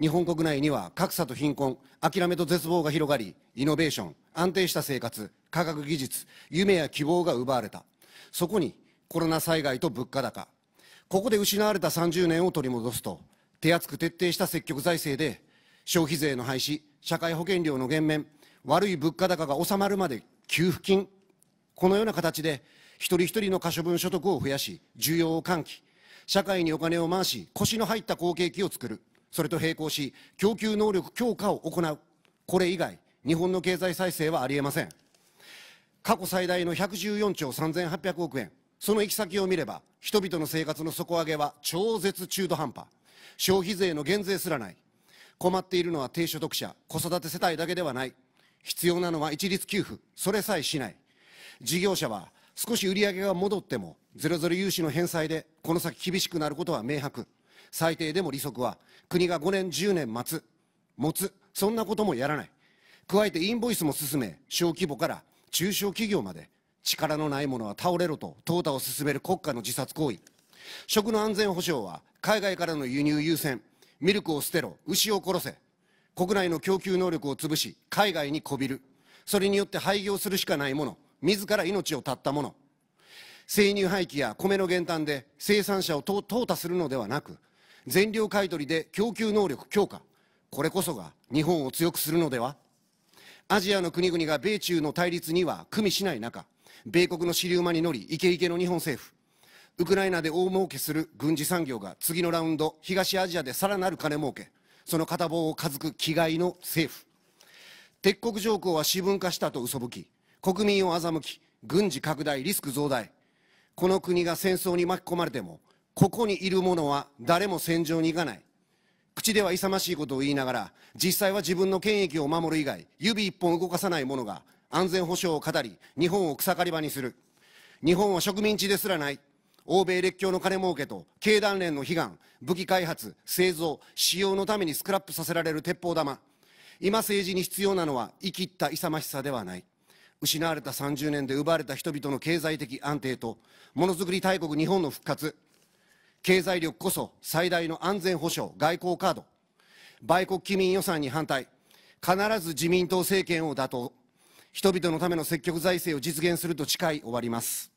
日本国内には格差と貧困、諦めと絶望が広がり、イノベーション、安定した生活、科学技術、夢や希望が奪われた。そこにコロナ災害と物価高。ここで失われた30年を取り戻すと、手厚く徹底した積極財政で、消費税の廃止、社会保険料の減免、悪い物価高が収まるまで給付金、このような形で、一人一人の可処分所得を増やし、需要を喚起、社会にお金を回し、腰の入った好景気を作る。それと並行し、供給能力強化を行う。これ以外、日本の経済再生はありえません。過去最大の114兆3800億円、その行き先を見れば、人々の生活の底上げは超絶中途半端。消費税の減税すらない。困っているのは低所得者、子育て世帯だけではない。必要なのは一律給付、それさえしない。事業者は少し売り上げが戻っても、ゼロゼロ融資の返済でこの先厳しくなることは明白。最低でも利息は国が5年10年待つ持つそんなこともやらない加えてインボイスも進め小規模から中小企業まで力のないものは倒れろと淘汰を進める国家の自殺行為食の安全保障は海外からの輸入優先ミルクを捨てろ牛を殺せ国内の供給能力を潰し海外にこびるそれによって廃業するしかないもの自ら命を絶ったもの生乳廃棄や米の減反で生産者を淘汰するのではなく全量買取で供給能力強化これこそが日本を強くするのではアジアの国々が米中の対立には組みしない中米国の支流馬に乗りイケイケの日本政府ウクライナで大儲けする軍事産業が次のラウンド東アジアでさらなる金儲けその片棒をかずく気概の政府敵国条項は私文化したと嘘吹き国民を欺き軍事拡大リスク増大この国が戦争に巻き込まれてもここにいる者は誰も戦場に行かない。口では勇ましいことを言いながら、実際は自分の権益を守る以外、指一本動かさない者が安全保障を語り、日本を草刈り場にする。日本は植民地ですらない。欧米列強の金儲けと経団連の悲願、武器開発、製造、使用のためにスクラップさせられる鉄砲玉。今政治に必要なのは生きった勇ましさではない。失われた30年で奪われた人々の経済的安定と、ものづくり大国日本の復活、経済力こそ最大の安全保障、外交カード、売国機民予算に反対、必ず自民党政権を打倒、人々のための積極財政を実現すると誓い終わります。